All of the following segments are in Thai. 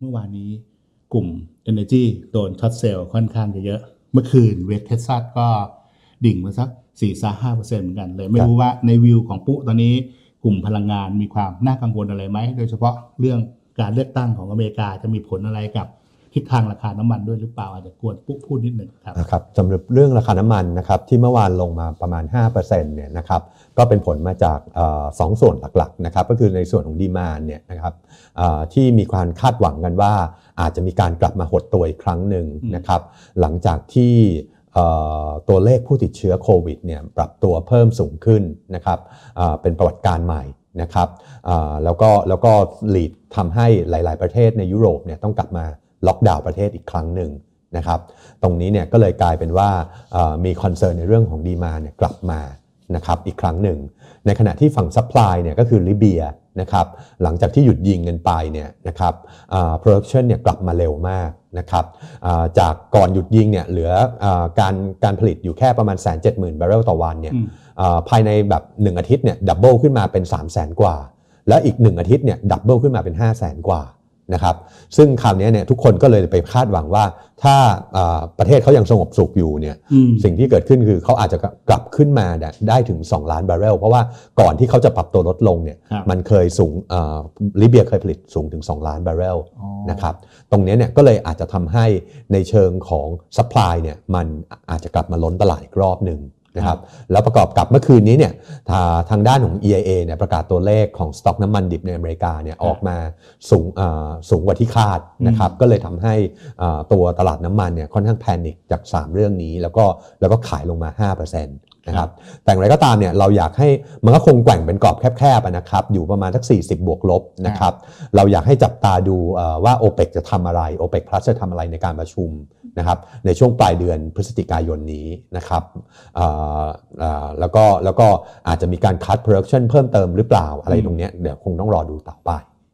เมื่อวานนี้กลุ่ม Energy โดนช็อตเซลล์ค่อนข้างจะเยอะ เมื่อคืนเวสเท็กซัสก็ดิ่งมาสัก4ี่สาห้าเปอร์เซ็นต์เหมือนกันเลย ไม่รู้ว่าในวิวของปุ๊ตอนนี้กลุ่มพลังงานมีความน่ากังวลอะไรไหม โดยเฉพาะเรื่องการเลือกตั้งของอเมริกาจะมีผลอะไรกับทิศทางราคาน้ำมันด้วยหรือเปล่า อาจจะกวนปุ๊พูดนิดหนึ่งครับนะครับสำหรับเรื่องราคาน้ำมันนะครับที่เมื่อวานลงมาประมาณ5%เนี่ยนะครับก็เป็นผลมาจากสองส่วนหลักๆนะครับ ก็คือในส่วนของดีมานเนี่ยนะครับที่มีความคาดหวังกันว่าอาจจะมีการกลับมาหดตัวอีกครั้งหนึ่งนะครับหลังจากที่ตัวเลขผู้ติดเชื้อโควิดเนี่ย ปรับตัวเพิ่มสูงขึ้นนะครับเป็นประวัติการใหม่นะครับแล้วก็แล้วก็หลีดทำให้หลายๆประเทศในยุโรปเนี่ยต้องกลับมาล็อกดาวน์ประเทศอีกครั้งหนึ่งนะครับตรงนี้เนี่ยก็เลยกลายเป็นว่ามีคอนเซิร์นในเรื่องของดีมาเนี่ยกลับมานะครับอีกครั้งหนึ่ง ในขณะที่ฝั่งซัพพลายเนี่ยก็คือลิเบียนะครับหลังจากที่หยุดยิงเงินไปเนี่ยนะครับ production เนี่ยกลับมาเร็วมากนะครับจากก่อนหยุดยิงเนี่ยเหลือการการผลิตอยู่แค่ประมาณแสนเจ็ดหมื่นบาร์เรลต่อวันเนี่ยภายในแบบ 1 อาทิตย์เนี่ยดับเบิลขึ้นมาเป็น3 0 0 0 0นกว่า แล้วอีก1อาทิตย์เนี่ยดับเบิลขึ้นมาเป็น 5 0 0 0 0นกว่านะครับซึ่งคราวนี้เนี่ยทุกคนก็เลยไปคาดหวังว่าถ้าประเทศเขายังสงบสุขอยู่เนี่ยสิ่งที่เกิดขึ้นคือเขาอาจจะกลับขึ้นมาได้ถึง2ล้านบาร์เรลเพราะว่าก่อนที่เขาจะปรับตัวลดลงเนี่ยมันเคยสูงลิเบียเคยผลิตสูงถึง2ล้านบาร์เรลนะครับตรงนี้เนี่ยก็เลยอาจจะทำให้ในเชิงของสป라이เนี่ยมันอาจจะกลับมาล้นตลาดอีกรอบหนึ่งนะครับแล้วประกอบกับเมื่อคืนนี้เนี่ยทางด้านของ EIA เนี่ยประกาศตัวเลขของสต็อกน้ำมันดิบในอเมริกาเนี่ยออกมาสูงสูงกว่าที่คาดนะครับก็เลยทำให้ตัวตลาดน้ำมันเนี่ยค่อนข้างแพนิคจาก 3 เรื่องนี้ แล้วก็แล้วก็ขายลงมา5%นะครับแต่อย่างไรก็ตามเนี่ยเราอยากให้มันก็คงแกว่งเป็นกรอบแคบๆนะครับอยู่ประมาณสัก 40 บวกลบนะครับเราอยากให้จับตาดูว่า OPEC จะทำอะไร OPEC Plus จะทำอะไรในการประชุมนะครับในช่วงปลายเดือนพฤศจิกายนนี้นะครับแล้วก็แล้วก็อาจจะมีการคัดโปรดักชันเพิ่มเติมหรือเปล่าอะไรตรงนี้เดี๋ยวคงต้องรอดูต่อไป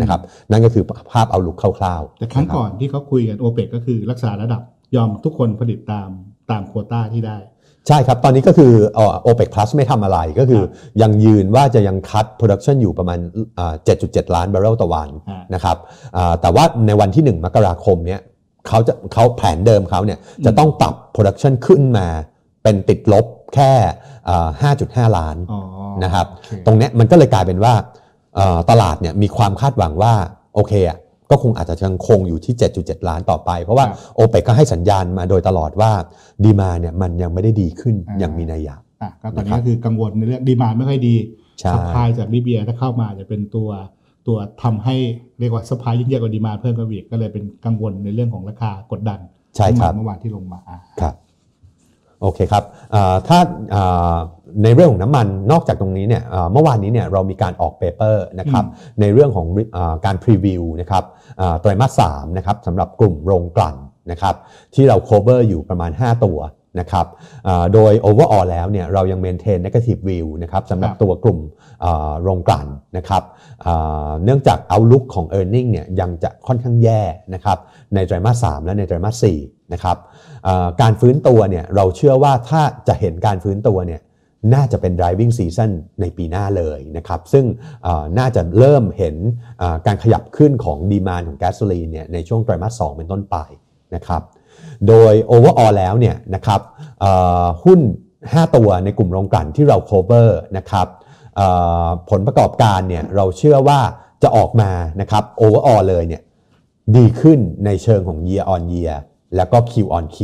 นะครับนั่นก็คือภาพเอาลุกคร่าวๆแต่ครั้งก่อนที่เขาคุยกันโอเปกก็คือรักษาระดับยอมทุกคนผลิตตามตามโควต้าที่ได้ ใช่ครับ ตอนนี้ก็คือโอเปกพลัสไม่ทำอะไรก็คือยังยืนว่าจะยังคัด production อยู่ประมาณ7.7 ล้านบาร์เรลต่อวันนะครับแต่ว่าในวันที่1มกราคมเนี้ยเขาจะเขาแผนเดิมเขาเนี่ยจะต้องปรับโปรดักชันขึ้นมาเป็นติดลบแค่ 5.5 ล้านนะครับตรงเนี้ยมันก็เลยกลายเป็นว่าตลาดเนี่ยมีความคาดหวังว่าโอเคอ่ะก็คงอาจจะยังคงอยู่ที่ 7.7 ล้านต่อไปเพราะว่าโอเปกก็ให้สัญญาณมาโดยตลอดว่าดีมาเนี่ยมันยังไม่ได้ดีขึ้นอย่างมีนัยยะก็ตอนนี้คือกังวลในเรื่องดีมาไม่ค่อยดีสปายจากลิเบียถ้าเข้ามาจะเป็นตัวตัวทำให้เรียกว่าสภายยิ่งแย่กว่าดีมาเพิ่มกระอีกก็เลยเป็นกังวลในเรื่องของราคากดดันใช่ครับเมื่อวานที่ลงมาครับโอเคครับถ้าในเรื่องของน้ำมัน นอกจากตรงนี้เนี่ยเมื่อวานนี้เนี่ยเรามีการออกเปเปอร์นะครับในเรื่องของอการพรีวิวนะครับไตรมาสสามนะครับสำหรับกลุ่มโรงกลั่นนะครับที่เราโคเวอร์อยู่ประมาณ 5 ตัวนะครับโดย overall แล้วเนี่ยเรายังเมนเทนนั negative view นะครับสำหรับตัวกลุ่มโรงกลั่นนะครับเนื่องจาก outlook ของ e a r n i n g เนี่ยยังจะค่อนข้างแย่นะครับในไตรมาส3และในไตรมาส4นะครับการฟื้นตัวเนี่ยเราเชื่อว่าถ้าจะเห็นการฟื้นตัวเนี่ยน่าจะเป็น driving season ในปีหน้าเลยนะครับซึ่งน่าจะเริ่มเห็นการขยับขึ้นของดีมานของแก๊สโซลีนเนี่ยในช่วงไตรมาส2เป็นต้นไปนะครับโดยโอเวอร์ออแล้วเนี่ยนะครับหุ้น 5 ตัวในกลุ่มโรงกลั่นที่เราโคเวอร์นะครับผลประกอบการเนี่ยเราเชื่อว่าจะออกมานะครับโอเวอร์ออเลยเนี่ยดีขึ้นในเชิงของ year on year แล้วก็ Q on Q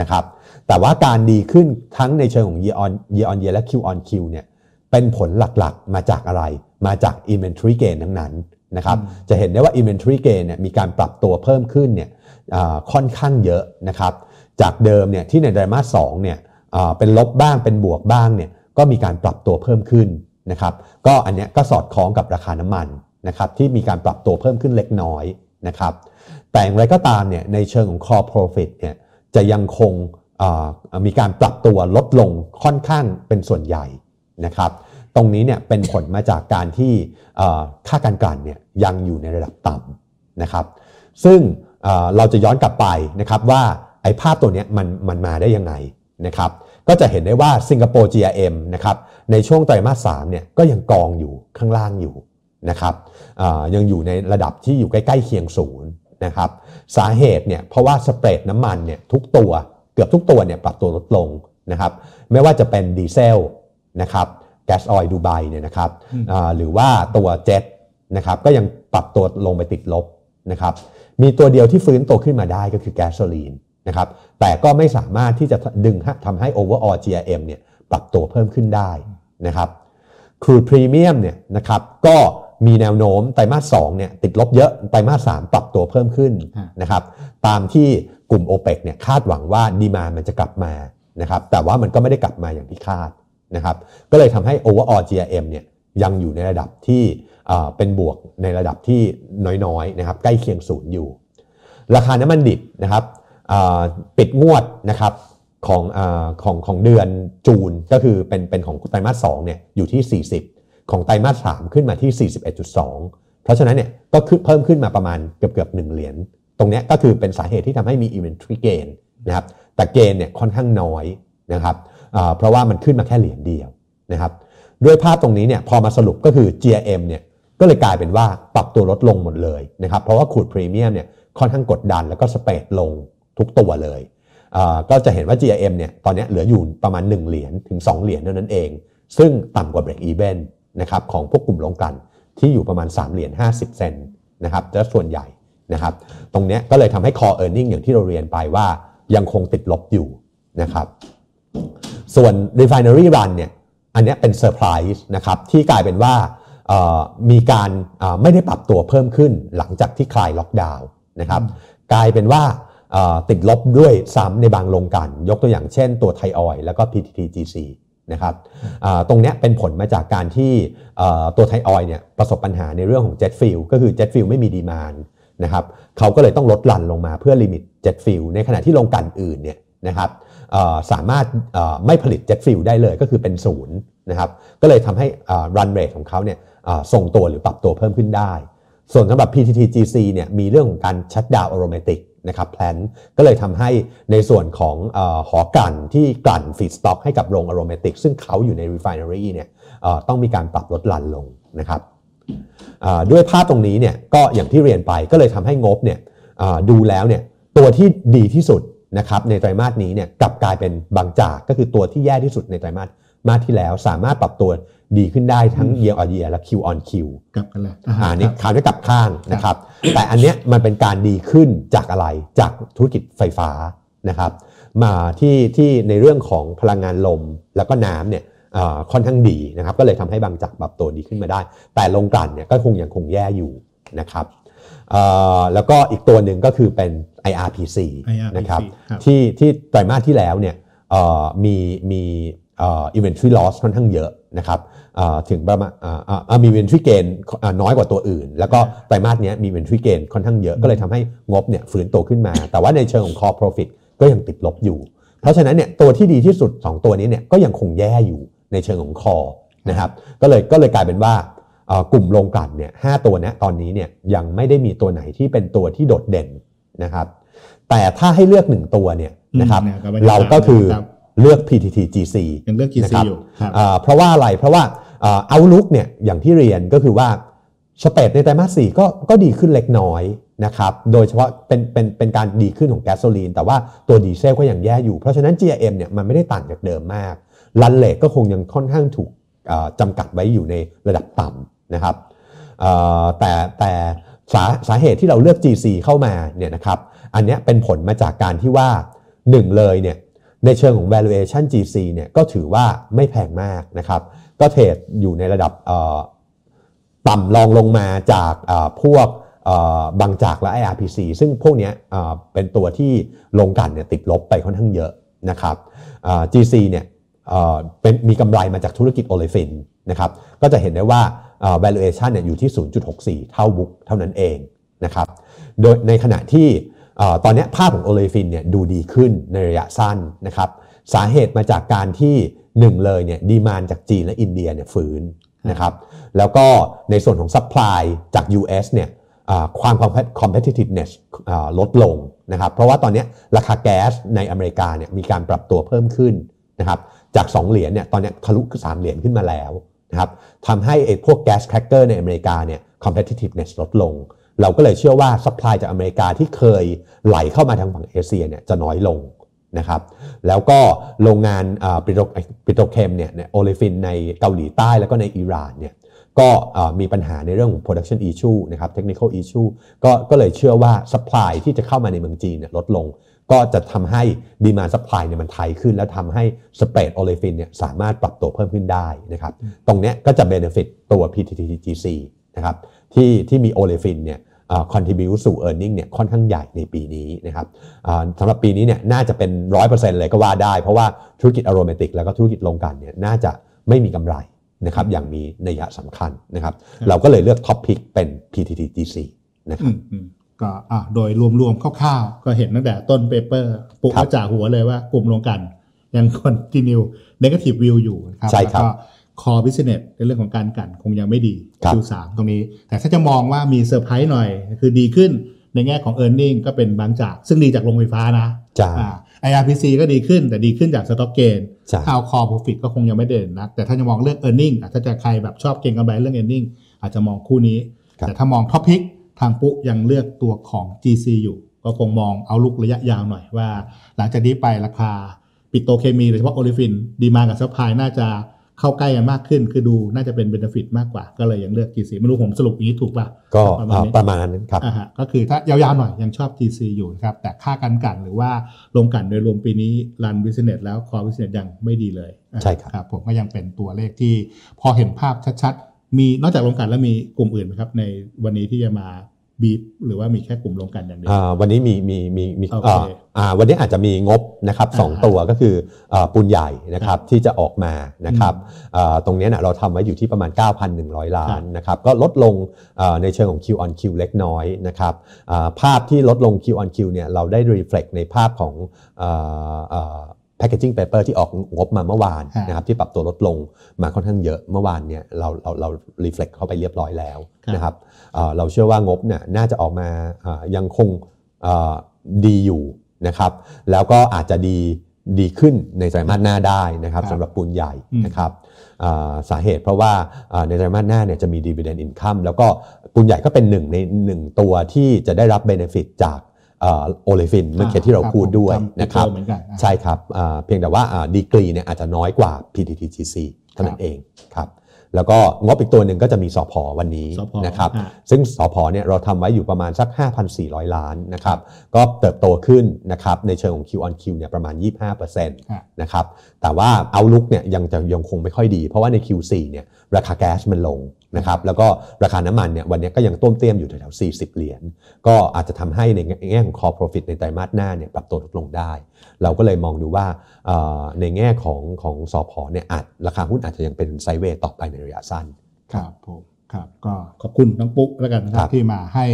นะครับแต่ว่าการดีขึ้นทั้งในเชิงของ year on year on year และ Q on Q เนี่ยเป็นผลหลักๆมาจากอะไรมาจาก inventory gain ทั้งนั้นนะครับจะเห็นได้ว่า inventory gain เนี่ยมีการปรับตัวเพิ่มขึ้นเนี่ยค่อนข้างเยอะนะครับ จากเดิมเนี่ยที่ในไตรมาสสเนี่ยเป็นลบบ้างเป็นบวกบ้างเนี่ยก็มีการปรับตัวเพิ่มขึ้นนะครับก็อันนี้ก็สอดคล้องกับราคาน้ำมันนะครับที่มีการปรับตัวเพิ่มขึ้นเล็กน้อยนะครับ แต่อย่างไรก็ตามเนี่ยในเชิงของ core profit เนี่ยจะยังคงมีการปรับตัวลดลงค่อนข้างเป็นส่วนใหญ่นะครับ ตรงนี้เนี่ยเป็นผลมาจากการที่ค่าการกลั่นเนี่ยยังอยู่ในระดับต่ำนะครับ ซึ่งเราจะย้อนกลับไปนะครับว่าไอ้ภาพตัวนี้มันมันมาได้ยังไงนะครับ ก็จะเห็นได้ว่าสิงคโปร์ GRM นะครับในช่วงไตรมาสามเนี่ยก็ยังกองอยู่ข้างล่างอยู่นะครับยังอยู่ในระดับที่อยู่ใกล้ ๆ เคียงศูนย์นะครับสาเหตุเนี่ยเพราะว่าสเปรดน้ำมันเนี่ยทุกตัวเกือบทุกตัวเนี่ยปรับตัวลดลงนะครับไม่ว่าจะเป็นดีเซลนะครับแก๊สออยล์ดูไบเนี่ยนะครับหรือว่าตัวเจ็ตนะครับก็ยังปรับตัวลงไปติดลบนะครับมีตัวเดียวที่ฟื้นตัวขึ้นมาได้ก็คือแก๊สโซลีนนะครับ แต่ก็ไม่สามารถที่จะดึงทำให้ overall GRM เนี่ยปรับตัวเพิ่มขึ้นได้นะครับครูดพรีเมียมเนี่ยนะครับก็มีแนวโน้มไตรมาสสเนี่ยติดลบเยอะไตรมาสสปรับตัวเพิ่มขึ้นนะครับตามที่กลุ่ม o p e ปเนี่ยคาดหวังว่าดีมามันจะกลับมานะครับแต่ว่ามันก็ไม่ได้กลับมาอย่างที่คาดนะครับก็เลยทำให้ overall GRM เนี่ยยังอยู่ในระดับที่เป็นบวกในระดับที่น้อยๆนะครับใกล้เคียงศูนย์อยู่ ราคาน้ำมันดิบนะครับปิดงวดนะครับของอของของเดือนจูนก็คือเป็นเป็นของไตรมาสสองเนี่ยอยู่ที่ 40 ของไตรมาสสามขึ้นมาที่ 41.2 เพราะฉะนั้นเนี่ยก็เพิ่มขึ้นมาประมาณเกือบเกือบหนึ่งเหรียญตรงนี้ก็คือเป็นสาเหตุที่ทำให้มี inventory gain นะครับแต่เกณฑ์เนี่ยค่อนข้างน้อยนะครับเพราะว่ามันขึ้นมาแค่เหรียญเดียวนะครับด้วยภาพตรงนี้เนี่ยพอมาสรุปก็คือ GRM เนี่ยก็เลยกลายเป็นว่าปรับตัวลดลงหมดเลยนะครับเพราะว่าขูดพรีเมียมเนี่ยค่อนข้างกดดันแล้วก็สเปดลงทุกตัวเลย ก็จะเห็นว่า GIM เนี่ยตอนนี้เหลืออยู่ประมาณ 1 เหรียญถึง 2 เหรียญเท่านั้นเอง ซึ่งต่ำกว่า break even นะครับของพวกกลุ่มลงกัน ที่อยู่ประมาณ 3 เหรียญ50 เซนนะครับจะส่วนใหญ่นะครับตรงนี้ก็เลยทำให้ core earning อย่างที่เราเรียนไปว่ายังคงติดลบอยู่นะครับส่วน refinery run เนี่ยอันนี้เป็นเซอร์ไพรส์นะครับที่กลายเป็นว่ามีการไม่ได้ปรับตัวเพิ่มขึ้นหลังจากที่คลายล็อกดาวน์นะครับกลายเป็นว่าติดลบด้วยซ้ำในบางโรงกัน ยกตัวอย่างเช่นตัวไทออยแล้วก็ PTTGC นะครับตรงนี้เป็นผลมาจากการที่ตัวไทออยเนี่ยประสบปัญหาในเรื่องของเจ็ตฟิลก็คือเจ็ตฟิลไม่มีดีมานนะครับเขาก็เลยต้องลดหลั่นลงมาเพื่อลิมิตเจ็ตฟิลในขณะที่โรงกันอื่นเนี่ยนะครับสามารถไม่ผลิตเจ็ตฟิลได้เลยก็คือเป็นศูนย์นะครับก็เลยทำให้รันเรทของเขาเนี่ยทรงตัวหรือปรับตัวเพิ่มขึ้นได้ ส่วนสำหรับ PTTGC เนี่ยมีเรื่องของการชัดดาวอโรเมติกนะครับแพลนก็เลยทำให้ในส่วนของอหอกลั่นที่กลั่นฟีดสต็อกให้กับโรงอโรเมติกซึ่งเขาอยู่ใน refinery เนี่ยต้องมีการปรับลดหลั่นลงนะครับด้วยภาพตรงนี้เนี่ยก็อย่างที่เรียนไปก็เลยทำให้งบเนี่ยดูแล้วเนี่ยตัวที่ดีที่สุดนะครับในไตรมาสนี้เนี่ยกลับกลายเป็นบางจากก็คือตัวที่แย่ที่สุดในไตรมาสมาที่แล้วสามารถปรับตัวดีขึ้นได้ทั้งเออออ n y e a และคิวออนคิวกลับกันเลยอ่านี่ขาวไดกลับข้างนะครับ แต่อันเนี้ยมันเป็นการดีขึ้นจากอะไรจากธุรกิจไฟฟ้านะครับ มาที่ที่ในเรื่องของพลังงานลมแล้วก็น้ำเนี่ยค่อนข้างดีนะครับก็เลยทำให้บางจากปรับตัวดีขึ้นมาได้ แต่ลงกลั่นเนี่ยก็คงยังคงแย่อยู่นะครับแล้วก็อีกตัวหนึ่งก็คือเป็น IRPC, IRPC นะครับที่ที่ไตรมาสที่แล้วเนี่ยมีมีอินเวนทรีลอสค่อนข้างเยอะนะครับถึงประมาณมีอินเวนทรีเกนน้อยกว่าตัวอื่น แล้วก็ไตรมาสนี้มีอินเวนทรีเกนค่อนข้างเยอะก็เลยทำให้งบเนี่ยฟืนตัวขึ้นมา แต่ว่าในเชิงของคอร์ p r o f i ก็ยังติดลบอยู่ เพราะฉะนั้นเนี่ยตัวที่ดีที่สุด 2 ตัวนี้เนี่ยก็ยังคงแย่อยู่ในเชิงของคอนะครับก็เลยก็เลยกลายเป็นว่ากลุ่มโรงกลั่นเนี่ยหตัวนี้ตอนนี้เนี่ยยังไม่ได้มีตัวไหนที่เป็นตัวที่โดดเด่นนะครับแต่ถ้าให้เลือกหนึ่งตัวเนี่ยนะครับเราก็คือเลือก PTT g c ยังเลือก g c อยู่ เพราะว่าอะไร เพราะว่าเอาลุกเนี่ยอย่างที่เรียนก็คือว่าสเปดในไตรมาสสี่ก็ก็ดีขึ้นเล็กน้อยนะครับ โดยเฉพาะเป็นเป็นเป็นการดีขึ้นของแก๊สโซลีน แต่ว่าตัวดีเซลก็ยังแย่อยู่ เพราะฉะนั้น g m เนี่ยมันไม่ได้ต่างจากเดิมมากลันเลกก็คงยังค่อนข้างถูกจำกัดไว้อยู่ในระดับต่ำนะครับแต่แต่สาสาเหตุที่เราเลือก g c เข้ามาเนี่ยนะครับ อันนี้เป็นผลมาจากการที่ว่า1เลยเนี่ยในเชิงของ valuation GC เนี่ยก็ถือว่าไม่แพงมากนะครับก็เทรดอยู่ในระดับต่ำรองลงมาจากพวกบางจากและ IRPC ซึ่งพวกนี้เป็นตัวที่ลงกันเนี่ยติดลบไปค่อนข้างเยอะนะครับ GC เนี่ยเป็นมีกำไรมาจากธุรกิจโอเลฟินนะครับก็จะเห็นได้ว่า valuation เนี่ยอยู่ที่ 0.64 เท่าบุ๊กเท่านั้นเองนะครับโดยในขณะที่ตอนนี้ภาพของโอเลฟินเนี่ยดูดีขึ้นในระยะสั้นนะครับสาเหตุมาจากการที่หนึ่งเลยเนี่ยดีมานจากจีนและอินเดียเนี่ยฟื้นนะครับแล้วก็ในส่วนของซัพพลายจาก US เนี่ยความ competitiveness ลดลงนะครับเพราะว่าตอนนี้ราคาแก๊สในอเมริกาเนี่ยมีการปรับตัวเพิ่มขึ้นนะครับจาก 2 เหรียญเนี่ยตอนนี้ทะลุสามเหรียญขึ้นมาแล้วนะครับทำให้้พวกแก๊สแครกเกอร์ในอเมริกาเนี่ย competitiveness ลดลงเราก็เลยเชื่อว่าสป라이ายจากอเมริกาที่เคยไหลเข้ามาทางฝั่งเอเชียเนี่ยจะน้อยลงนะครับแล้วก็โรงงานปิโตรเคมเนี่ยโอลิฟินในเกาหลีใต้แล้วก็ในอิหร่านเนี่ยก็มีปัญหาในเรื่องของ production issue นะครับ technical issue ก็ก็เลยเชื่อว่า supply ที่จะเข้ามาในเมืองจีนเนี่ยลดลง ก็จะทำให้ demand supply เนี่ยมันไทยขึ้น แล้วทำให้ spread olefin เนี่ยสามารถปรับตัวเพิ่มขึ้นได้นะครับตรงเนี้ยก็จะ benefit ตัว PTTGC นะครับที่ที่มี olefin เนี่ยคอนทิบิวสู่ e a r n i n g เนี่ยค่อนข้างใหญ่ในปีนี้นะครับสำหรับปีนี้เนี่ยน่าจะเป็น 100%เลยก็ว่าได้ เพราะว่าธุรกิจอโรเมติกแล้วก็ธุรกิจโรงกันเนี่ยน่าจะไม่มีกำไรนะครับ อย่างมีนัยสำคัญนะครับ เราก็เลยเลือกท็อปพิกเป็น PTTGC นะครับก็โดยรวมๆคร่าวๆก็เห็นตั้งแต่ต้นเปเปอร์ปุ๊บจากหัวเลยว่า กลุ่มโรงกัน ยังคอนติเนียลเนกาทีฟวิวอยู่ครับใช่ครับคอบิสเนสในเรื่องของการกันคงยังไม่ดี Q3 ตรงนี้ แต่ถ้าจะมองว่ามีเซอร์ไพรส์หน่อย คือดีขึ้นในแง่ของ e a r n i n g ก็เป็นบางจาก ซึ่งดีจากโรงไฟฟ้านะจ้า IRPC ก็ดีขึ้น แต่ดีขึ้นจากสต็อกเกนเอาคอโปรฟิตก็คงยังไม่เด่นนะแต่ถ้าจะมองเรื่อง e a r n i n g ถ้าจะใครแบบชอบเก่งกำไรเรื่อง e a r n i n g อาจจะมองคู่นี้ แต่ถ้ามองท็อปพิกทางปุ๊ยังเลือกตัวของ GC อยู่ ก็คงมองเอาลุกระยะยาวหน่อย ว่า หลังจากนี้ไปราคาปิโตเคมีโดยเฉพาะโอลิฟินดีมากับซัพพลายน่าจะเข้าใกล้กันมากขึ้นคือดูน่าจะเป็นเบนฟิตมากกว่า ก็เลยยังเลือก GC ไม่รู้ผมสรุปอย่างนี้ถูกป่ะ ก็ประมาณนั้นครับก็คือถ้ายาวๆหน่อยยังชอบ GC อยู่ครับ แต่ค่ากันกันหรือว่าลงกันโดยรวมปีนี้รันบิสเนสแล้วคอบิสเนสยังไม่ดีเลย ใช่ครับ ผมก็ยังเป็นตัวเลขที่พอเห็นภาพชัดๆ มีนอกจากลงกันแล้วมีกลุ่มอื่นไหมครับในวันนี้ที่จะมาบีบหรือว่ามีแค่กลุ่มลงกันอย่างเดียววันนี้มีมีมีมีวันนี้อาจจะมีงบนะครับสองตัวก็คือปูนใหญ่นะครับที่จะออกมานะครับตรงนี้นะเราทำไว้อยู่ที่ประมาณ 9,100 ล้านนะครับก็ลดลงในเชิงของ Q on Q เล็กน้อยนะครับภาพที่ลดลง Q on Q เนี่ยเราได้รีเฟล็กในภาพของแพคเกจิ้งเปเปอร์ที่ออกงบมาเมื่อวานนะครับที่ปรับตัวลดลงมาค่อนข้างเยอะเมื่อวานเนี่ยเราเราเรารีเฟล็กเข้าไปเรียบร้อยแล้วนะครับเราเชื่อว่างบเนี่ยน่าจะออกมายังคงดีอยู่นะครับแล้วก็อาจจะดีดีขึ้นในไตรมาสหน้าได้นะครับสำหรับปูนใหญ่นะครับสาเหตุเพราะว่าในไตรมาสหน้าเนี่ยจะมีดีเวนด์อินคัมแล้วก็ปูนใหญ่ก็เป็นหนึ่งในหนึ่งตัวที่จะได้รับเบนฟิตจากโอเลฟินเมื่อกี้ที่เราพูดด้วยนะครับใช่ครับเพียงแต่ว่าดีกรีเนี่ยอาจจะน้อยกว่า PTTGC เท่านั้นเองครับแล้วก็งบอีกตัวหนึ่งก็จะมีสอพอวันนี้นะครับซึ่งสอพอเนี่ยเราทำไว้อยู่ประมาณสัก 5,400 ล้านนะครับก็เติบโตขึ้นนะครับในเชิงของ Q on Q เนี่ยประมาณ 25%นะครับแต่ว่าเอาลุกเนี่ยยังจะยังคงไม่ค่อยดี เพราะว่าใน Q4 เนี่ยราคาแก๊สมันลงนะครับแล้วก็ราคาน้ำมันเนี่ยวันนี้ก็ยังต้มเตี้ยมอยู่แถวๆ40 เหรียญก็อาจจะทำให้ในแง่ของ core profit ในไตรมาสหน้าเนี่ยปรับตัวลดลงได้ เราก็เลยมองดูว่าในแง่ของของสอพอเนี่ยอาจราคาหุ้นอาจจะยังเป็นไซเวยต่อไปในระยะสั้น ครับผมครับก็ขอบคุณน้องปุ๊กแล้วกันนะครับที่มาให้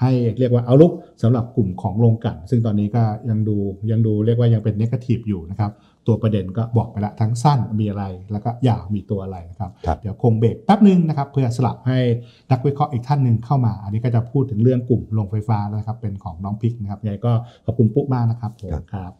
ให้เรียกว่าเอาลุกสำหรับกลุ่มของโรงกัน ซึ่งตอนนี้ก็ยังดูยังดูเรียกว่ายังเป็นเนกาทีฟอยู่นะครับตัวประเด็นก็บอกไปละทั้งสั้นมีอะไร แล้วก็ยาวมีตัวอะไรนะครับรบเดี๋ยวคงเบรกแป๊บนึงนะครับ เพื่อสลับให้นักวิเคราะห์อีกท่านหนึ่งเข้ามา อันนี้ก็จะพูดถึงเรื่องกลุ่มโรงไฟฟ้านะครับ เป็นของน้องพิกนะครับยังไงก็ขอบคุณปุ๊กมากนะครับครับ